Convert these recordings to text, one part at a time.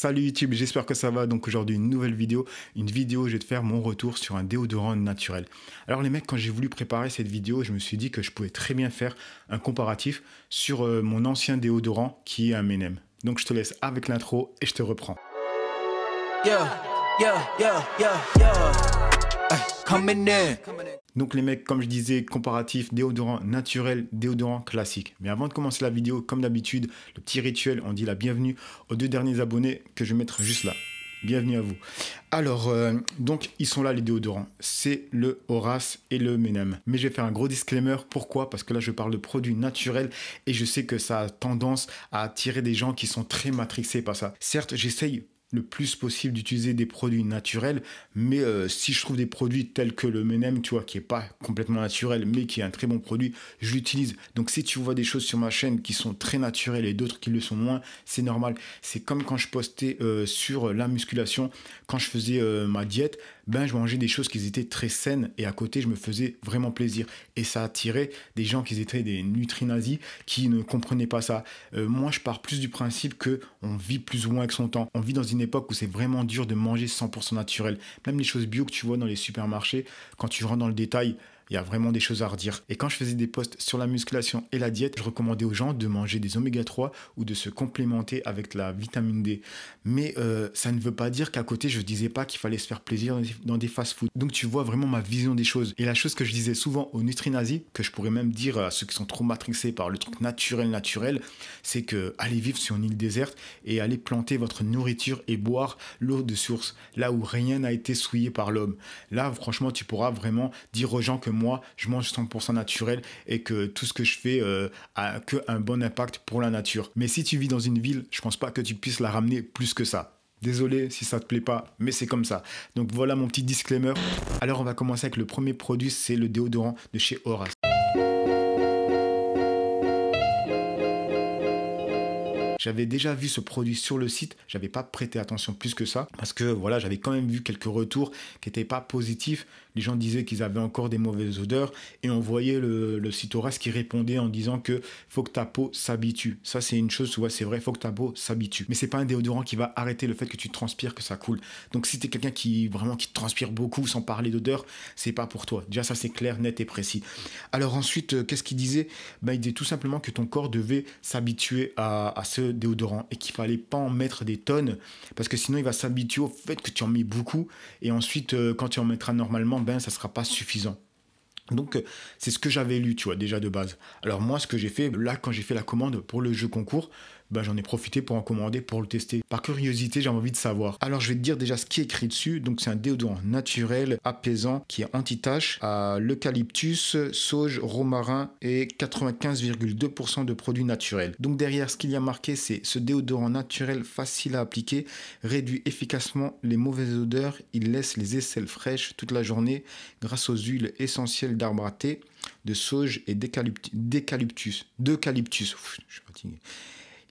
Salut YouTube, j'espère que ça va. Donc aujourd'hui une nouvelle vidéo, une vidéo où je vais te faire mon retour sur un déodorant naturel. Alors les mecs, quand j'ai voulu préparer cette vidéo, je me suis dit que je pouvais très bien faire un comparatif sur euh, mon ancien déodorant qui est un Menem. Donc je te laisse avec l'intro et je te reprends. Yeah, yeah, donc les mecs, comme je disais, comparatif, déodorant naturel, déodorant classique. Mais avant de commencer la vidéo, comme d'habitude, le petit rituel, on dit la bienvenue aux deux derniers abonnés que je vais mettre juste là. Bienvenue à vous. Alors, euh, donc, ils sont là, les déodorants. C'est le Horace et le Menem. Mais je vais faire un gros disclaimer. Pourquoi Parce que là, je parle de produits naturels et je sais que ça a tendance à attirer des gens qui sont très matrixés par ça. Certes, j'essaye le plus possible d'utiliser des produits naturels. Mais euh, si je trouve des produits tels que le Menem, tu vois, qui est pas complètement naturel, mais qui est un très bon produit, je l'utilise. Donc si tu vois des choses sur ma chaîne qui sont très naturelles et d'autres qui le sont moins, c'est normal. C'est comme quand je postais euh, sur la musculation, quand je faisais euh, ma diète, ben, je mangeais des choses qui étaient très saines et à côté je me faisais vraiment plaisir et ça attirait des gens qui étaient des nutrinazis qui ne comprenaient pas ça. Euh, moi je pars plus du principe que on vit plus ou moins avec son temps. On vit dans une époque où c'est vraiment dur de manger 100% naturel. Même les choses bio que tu vois dans les supermarchés, quand tu rentres dans le détail, il y a vraiment des choses à redire. Et quand je faisais des posts sur la musculation et la diète, je recommandais aux gens de manger des oméga 3 ou de se complémenter avec la vitamine D. Mais euh, ça ne veut pas dire qu'à côté, je disais pas qu'il fallait se faire plaisir dans des fast-foods. Donc tu vois vraiment ma vision des choses. Et la chose que je disais souvent aux nutrinazis, que je pourrais même dire à ceux qui sont trop matrixés par le truc naturel, naturel, c'est que allez vivre sur une île déserte et allez planter votre nourriture et boire l'eau de source, là où rien n'a été souillé par l'homme. Là, franchement, tu pourras vraiment dire aux gens que moi, je mange 100% naturel et que tout ce que je fais euh, a que un bon impact pour la nature. Mais si tu vis dans une ville, je pense pas que tu puisses la ramener plus que ça. Désolé si ça te plaît pas, mais c'est comme ça. Donc voilà mon petit disclaimer. Alors on va commencer avec le premier produit, c'est le déodorant de chez Horace. J'avais déjà vu ce produit sur le site, j'avais pas prêté attention plus que ça parce que voilà, j'avais quand même vu quelques retours qui n'étaient pas positifs les gens disaient qu'ils avaient encore des mauvaises odeurs, et on voyait le, le qui répondait en disant que faut que ta peau s'habitue. Ça, c'est une chose, vois, c'est vrai, faut que ta peau s'habitue. Mais c'est pas un déodorant qui va arrêter le fait que tu transpires, que ça coule. Donc si tu es quelqu'un qui vraiment qui transpire beaucoup sans parler d'odeur, c'est pas pour toi. Déjà, ça c'est clair, net et précis. Alors ensuite, euh, qu'est-ce qu'il disait ben, Il disait tout simplement que ton corps devait s'habituer à, ce déodorant et qu'il fallait pas en mettre des tonnes parce que sinon il va s'habituer au fait que tu en mets beaucoup et ensuite euh, quand tu en mettras normalement ça sera pas suffisant. Donc euh, c'est ce que j'avais lu, tu vois, déjà de base. Alors moi, ce que j'ai fait, là, quand j'ai fait la commande pour le jeu concours, bah, j'en ai profité pour en commander pour le tester. Par curiosité, j'ai envie de savoir. Alors je vais te dire déjà ce qui est écrit dessus. Donc c'est un déodorant naturel, apaisant, qui est anti-tache à l'eucalyptus, sauge, romarin et 95,2% de produits naturels. Donc derrière, ce qu'il y a marqué, c'est ce déodorant naturel facile à appliquer, réduit efficacement les mauvaises odeurs, il laisse les aisselles fraîches toute la journée grâce aux huiles essentielles d'arbre à thé, de sauge et d'eucalyptus. D'eucalyptus, je suis fatigué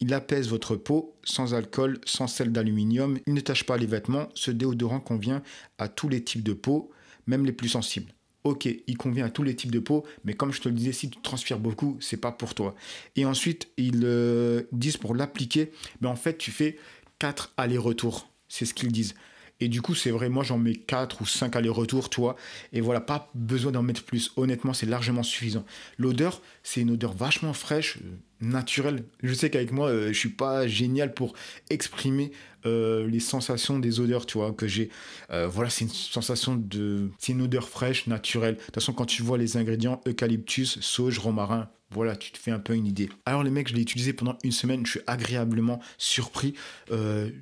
il apaise votre peau, sans alcool, sans sel d'aluminium, il ne tâche pas les vêtements, ce déodorant convient à tous les types de peau, même les plus sensibles. Ok, il convient à tous les types de peau, mais comme je te le disais, si tu transpires beaucoup, c'est pas pour toi. Et ensuite, ils euh, disent pour l'appliquer, mais ben, en fait, tu fais 4 allers-retours. C'est ce qu'ils disent. Et du coup, c'est vrai, moi j'en mets 4 ou 5 allers-retours, toi. Et voilà, pas besoin d'en mettre plus. Honnêtement, c'est largement suffisant. L'odeur, c'est une odeur vachement fraîche. Euh, naturel. Je sais qu'avec moi, euh, je suis pas génial pour exprimer euh, les sensations des odeurs, tu vois, que j'ai. Euh, voilà, c'est une sensation de... C'est odeur fraîche, naturelle. De toute façon, quand tu vois les ingrédients, eucalyptus, sauge, romarin, voilà, tu te fais un peu une idée. Alors les mecs, je l'ai utilisé pendant une semaine, je suis agréablement surpris.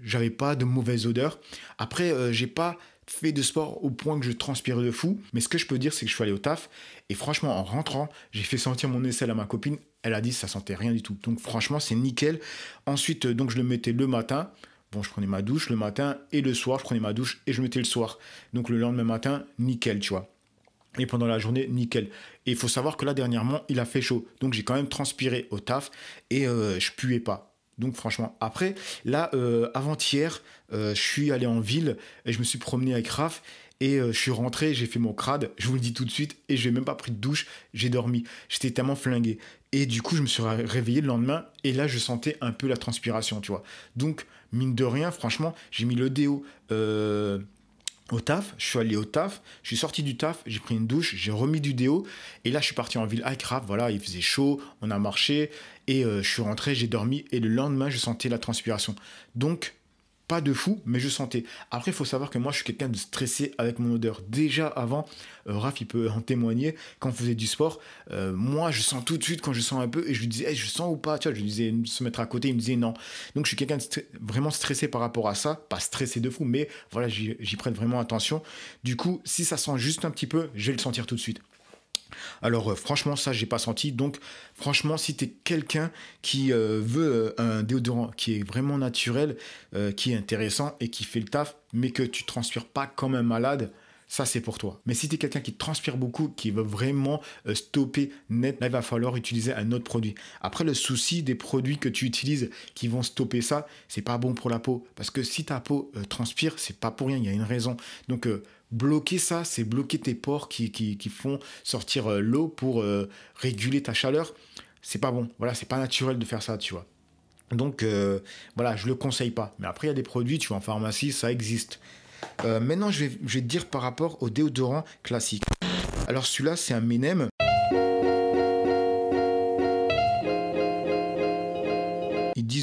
J'avais pas de mauvaise odeur. Après, j'ai pas fait de sport au point que je transpirais de fou. Mais ce que je peux dire, c'est que je suis allé au taf. Et franchement, en rentrant, j'ai fait sentir mon aisselle à ma copine. Elle a dit ça sentait rien du tout. Donc franchement, c'est nickel. Ensuite, euh, donc je le mettais le matin. Bon, je prenais ma douche le matin et le soir, je prenais ma douche et je mettais le soir. Donc le lendemain matin, nickel, tu vois. Et pendant la journée, nickel. Et il faut savoir que là, dernièrement, il a fait chaud. Donc j'ai quand même transpiré au taf et euh, je puais pas. Donc franchement, après, là, euh, avant-hier, euh, je suis allé en ville et je me suis promené avec Raph et euh, je suis rentré, j'ai fait mon crade, je vous le dis tout de suite, et j'ai même pas pris de douche, j'ai dormi. J'étais tellement flingué. Et du coup, je me suis réveillé le lendemain et là, je sentais un peu la transpiration, tu vois. Donc, mine de rien, franchement, j'ai mis le déo au taf, je suis allé au taf, je suis sorti du taf, j'ai pris une douche, j'ai remis du déo, et là je suis parti en ville à ah, crap, voilà, il faisait chaud, on a marché, et euh, je suis rentré, j'ai dormi, et le lendemain je sentais la transpiration. Donc pas de fou, mais je sentais. Après, il faut savoir que moi, je suis quelqu'un de stressé avec mon odeur. Déjà avant, euh, Raph, il peut en témoigner, quand on faisait du sport, euh, moi, je sens tout de suite quand je sens un peu, et je lui disais, je sens ou pas, tu vois, je lui disais se mettre à côté, il me disait non. Donc, je suis quelqu'un de vraiment stressé par rapport à ça, pas stressé de fou, mais voilà, j'y prenne vraiment attention. Du coup, si ça sent juste un petit peu, je vais le sentir tout de suite. Alors euh, franchement ça j'ai pas senti donc franchement si t'es quelqu'un qui euh, veut euh, un déodorant qui est vraiment naturel, qui est intéressant et qui fait le taf mais que tu transpires pas comme un malade, ça c'est pour toi. Mais si tu es quelqu'un qui transpire beaucoup, qui veut vraiment stopper net, il va falloir utiliser un autre produit. Après le souci des produits que tu utilises qui vont stopper ça, c'est pas bon pour la peau parce que si ta peau transpire, c'est pas pour rien, il y a une raison. Donc bloquer ça, c'est bloquer tes pores qui, qui, font sortir euh, l'eau pour euh, réguler ta chaleur. C'est pas bon. Voilà, c'est pas naturel de faire ça, tu vois. Donc euh, voilà, je le conseille pas. Mais après, il y a des produits, tu vois, en pharmacie, ça existe. maintenant, je vais, te dire par rapport au déodorant classique. Alors celui-là, c'est un Menem.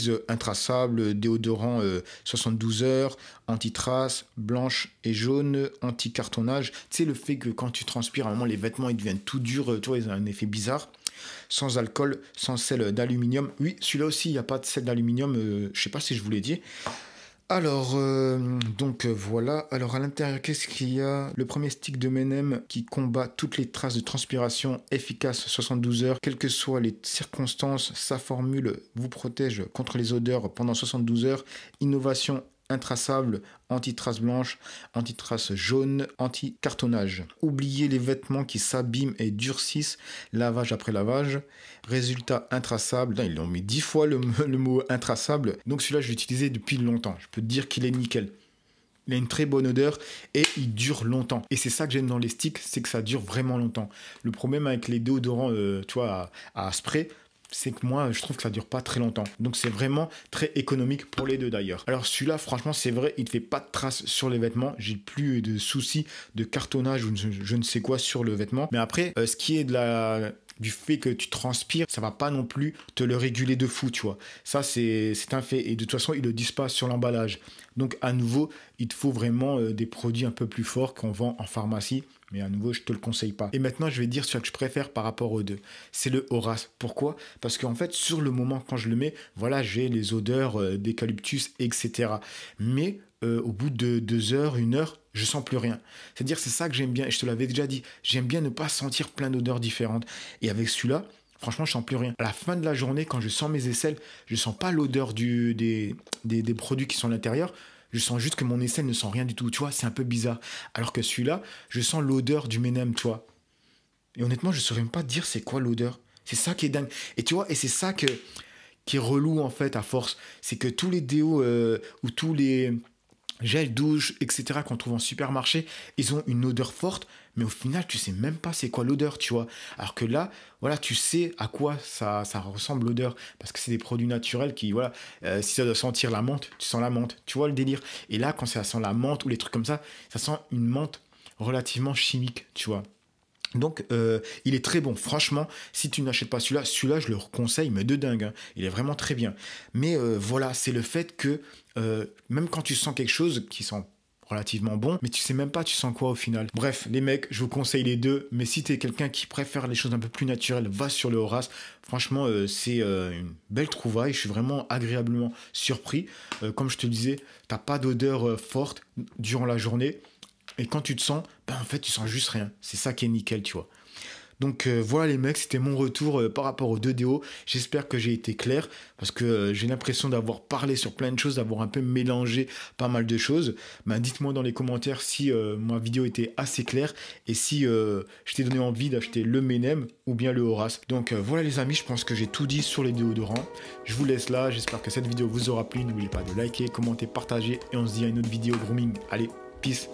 Euh, intraçable, déodorant 72 euh, heures, anti-trace, blanche et jaune, anti-cartonnage. Tu sais, le fait que quand tu transpires, à un moment, les vêtements, ils deviennent tout durs, euh, tu ils ont un effet bizarre. Sans alcool, sans sel d'aluminium. Oui, celui-là aussi, il n'y a pas de sel d'aluminium, je je sais pas si je vous l'ai dit. Alors, euh, donc euh, voilà. Alors, à l'intérieur, qu'est-ce qu'il y a Le premier stick de Menem qui combat toutes les traces de transpiration efficace 72 heures, quelles que soient les circonstances. Sa formule vous protège contre les odeurs pendant 72 heures. Innovation intraçable, anti-trace blanche, anti-trace jaune, anti-cartonnage. Oubliez les vêtements qui s'abîment et durcissent, lavage après lavage. Résultat intraçable. ils l'ont mis dix fois le, mot intraçable. Donc celui-là, je l'ai utilisé depuis longtemps. Je peux te dire qu'il est nickel. Il a une très bonne odeur et il dure longtemps. Et c'est ça que j'aime dans les sticks, c'est que ça dure vraiment longtemps. Le problème avec les déodorants, euh, tu à spray, c'est que moi, je trouve que ça dure pas très longtemps. Donc c'est vraiment très économique pour les deux d'ailleurs. Alors celui-là, franchement, c'est vrai, il ne fait pas de traces sur les vêtements. J'ai plus de soucis de cartonnage ou je ne sais quoi sur le vêtement. Mais après, euh, ce qui est de la du fait que tu transpires, ça va pas non plus te le réguler de fou, tu vois. Ça, c'est un fait. Et de toute façon, ils le disent pas sur l'emballage. Donc, à nouveau, il te faut vraiment euh, des produits un peu plus forts qu'on vend en pharmacie. Mais à nouveau, je te le conseille pas. Et maintenant, je vais dire ce que je préfère par rapport aux deux. C'est le Horace. Pourquoi Parce qu'en fait, sur le moment, quand je le mets, voilà, j'ai les odeurs euh, d'eucalyptus, etc. Mais euh, au bout de deux heures, une heure, je sens plus rien. C'est-à-dire, c'est ça que j'aime bien, et je te l'avais déjà dit, j'aime bien ne pas sentir plein d'odeurs différentes. Et avec celui-là, franchement, je sens plus rien. À la fin de la journée, quand je sens mes aisselles, je sens pas l'odeur des, des, produits qui sont à l'intérieur. Je sens juste que mon aisselle ne sent rien du tout, tu vois, c'est un peu bizarre. Alors que celui-là, je sens l'odeur du ménem, tu vois. Et honnêtement, je ne saurais même pas dire c'est quoi l'odeur. C'est ça qui est dingue. Et tu vois, et c'est ça que, qui est relou en fait à force. C'est que tous les déos euh, ou tous les, gel douche, etc. qu'on trouve en supermarché, ils ont une odeur forte, mais au final, tu sais même pas c'est quoi l'odeur, tu vois. Alors que là, voilà, tu sais à quoi ça, ça ressemble l'odeur, parce que c'est des produits naturels qui, voilà, euh, si ça doit sentir la menthe, tu sens la menthe, tu vois le délire. Et là, quand ça sent la menthe ou les trucs comme ça, ça sent une menthe relativement chimique, tu vois. Donc euh, il est très bon, franchement, si tu n'achètes pas celui-là, celui-là je le conseille, mais de dingue, hein. il est vraiment très bien. Mais euh, voilà, c'est le fait que euh, même quand tu sens quelque chose qui sent relativement bon, mais tu sais même pas tu sens quoi au final. Bref, les mecs, je vous conseille les deux, mais si tu es quelqu'un qui préfère les choses un peu plus naturelles, va sur le Horace. Franchement, c'est une belle trouvaille, je suis vraiment agréablement surpris. comme je te disais, t'as pas d'odeur forte durant la journée. Et quand tu te sens, ben en fait, tu sens juste rien. C'est ça qui est nickel, tu vois. Donc euh, voilà les mecs, c'était mon retour euh, par rapport aux deux déos. J'espère que j'ai été clair parce que euh, j'ai l'impression d'avoir parlé sur plein de choses, d'avoir un peu mélangé pas mal de choses. Ben, dites-moi dans les commentaires si ma vidéo était assez claire et si je t'ai donné envie d'acheter le Menem ou bien le Horace. Donc voilà les amis, je pense que j'ai tout dit sur les déodorants. Je vous laisse là, j'espère que cette vidéo vous aura plu. N'oubliez pas de liker, commenter, partager et on se dit à une autre vidéo grooming. Allez, peace